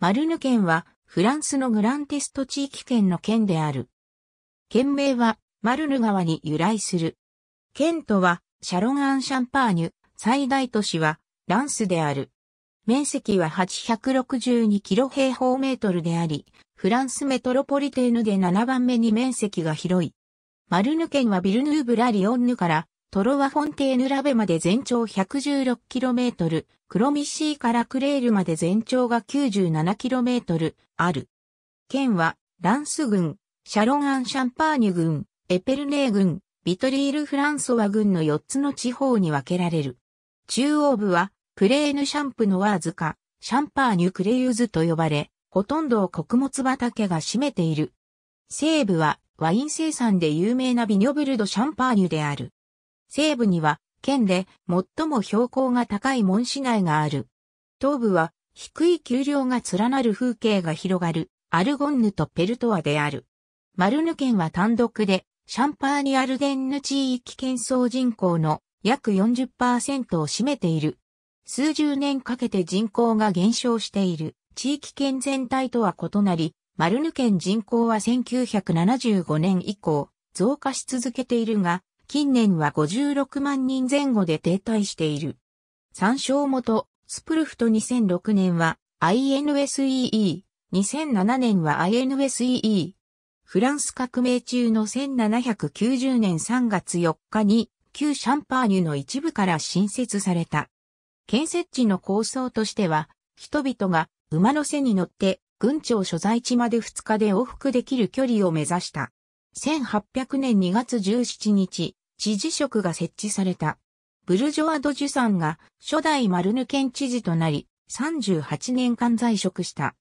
マルヌ県はフランスのグランテスト地域圏の県である。県名はマルヌ川に由来する。県都はシャロガンシャンパーニュ、最大都市はランスである。面積は862キロ平方メートルであり、フランスメトロポリテーヌで7番目に面積が広い。マルヌ県はビルヌーブラリオンヌからトロワフォンテーヌラベまで全長 116km、ロミシーからクレールまで全長が 97km ある。県は、ランス郡、シャロンアンシャンパーニュ郡、エペルネー郡、ビトリール・フランソワ郡の4つの地方に分けられる。中央部は、プレーヌ・シャンプのワーズか、シャンパーニュ・クレユーズと呼ばれ、ほとんどを穀物畑が占めている。西部は、ワイン生産で有名なビニョブルド・シャンパーニュである。西部には、県で最も標高が高い門市内がある。東部は、低い丘陵が連なる風景が広がる、アルゴンヌとペルトアである。マルヌ県は単独で、シャンパーニアルデンヌ地域県総人口の約40%を占めている。数十年かけて人口が減少している地域圏全体とは異なり、マルヌ県人口は1975年以降増加し続けているが、近年は56万人前後で停滞している。参照元、スプルフト2006年は INSEE、2007年は INSEE。フランス革命中の1790年3月4日に旧シャンパーニュの一部から新設された。建設地の構想としては、人々が馬の背に乗って軍庁所在地まで2日で往復できる距離を目指した。1800年2月17日、知事職が設置された。ブルジョア・ド・ジュさんが初代マルヌ県知事となり、38年間在職した。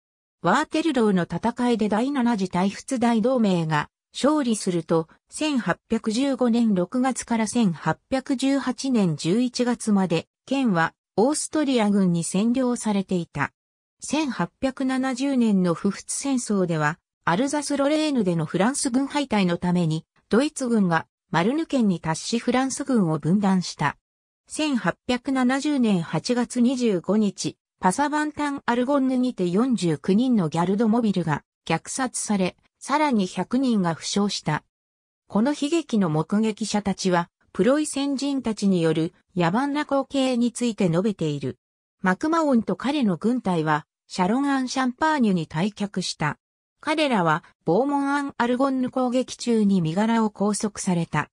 ワーテルローの戦いで第7次大仏大同盟が勝利すると、1815年6月から1818年11月まで、県はオーストリア軍に占領されていた。1870年の不仏戦争では、アルザス・ロレーヌでのフランス軍敗退のために、ドイツ軍がマルヌ県に達しフランス軍を分断した。1870年8月25日、パサバンタン・アルゴンヌにて49人のギャルドモビルが虐殺され、さらに100人が負傷した。この悲劇の目撃者たちは、プロイセン人たちによる野蛮な光景について述べている。マクマオンと彼の軍隊は、シャロン・アン・シャンパーニュに退却した。彼らは、ボーモン・アン・アルゴンヌ攻撃中に身柄を拘束された。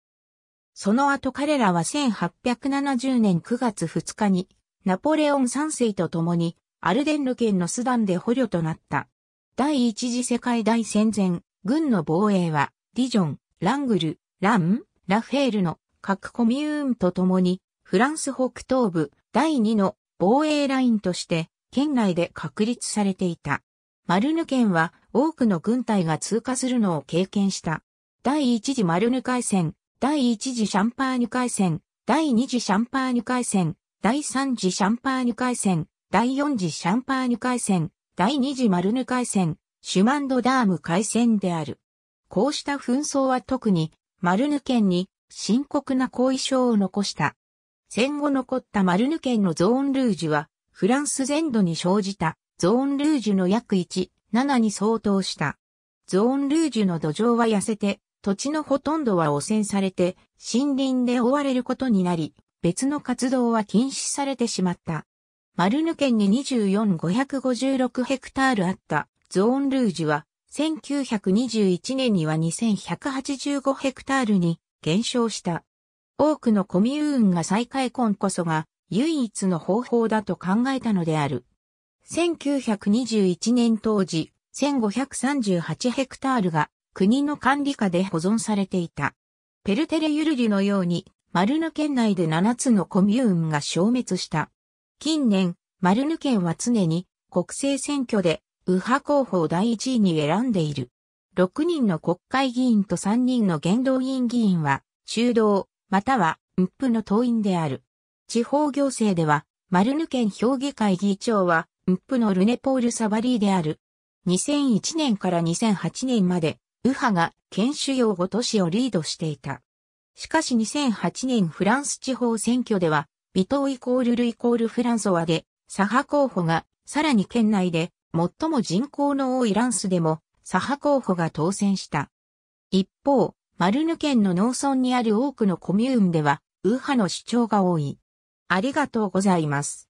その後彼らは1870年9月2日に、ナポレオン3世と共に、アルデンヌ県のスダンで捕虜となった。第一次世界大戦前、軍の防衛は、ディジョン、ラングル、ラン、ラフェールの各コミューンと共に、フランス北東部第2の防衛ラインとして、県内で確立されていた。マルヌ県は多くの軍隊が通過するのを経験した。第一次マルヌ海戦、第一次シャンパーニュ海戦、第二次シャンパーニュ海戦、第三次シャンパーニュ海戦、第四次シャンパーニュ海戦、第二次マルヌ海戦、シュマンドダーム海戦である。こうした紛争は特にマルヌ県に深刻な後遺症を残した。戦後残ったマルヌ県のゾーンルージュはフランス全土に生じたゾーンルージュの約1、7に相当した。ゾーンルージュの土壌は痩せて、土地のほとんどは汚染されて、森林で覆われることになり、別の活動は禁止されてしまった。マルヌ県に24556ヘクタールあったゾーンルージュは、1921年には2185ヘクタールに減少した。多くのコミューンが再開婚こそが唯一の方法だと考えたのである。1921年当時、1538ヘクタールが国の管理下で保存されていた。ペルテレユルリのように、マルヌ県内で7つのコミューンが消滅した。近年、マルヌ県は常に国政選挙で右派候補を第1位に選んでいる。6人の国会議員と3人の元動員議員は、中道、または、ムップの党員である。地方行政では、マルヌ県評議会議長は、ムップのルネポール・サバリーである。2001年から2008年まで、右派が県主要ご都市をリードしていた。しかし2008年フランス地方選挙では、ビトーイコールルイコールフランソワで、左派候補が、さらに県内で、最も人口の多いランスでも、左派候補が当選した。一方、マルヌ県の農村にある多くのコミューンでは、右派の主張が多い。ありがとうございます。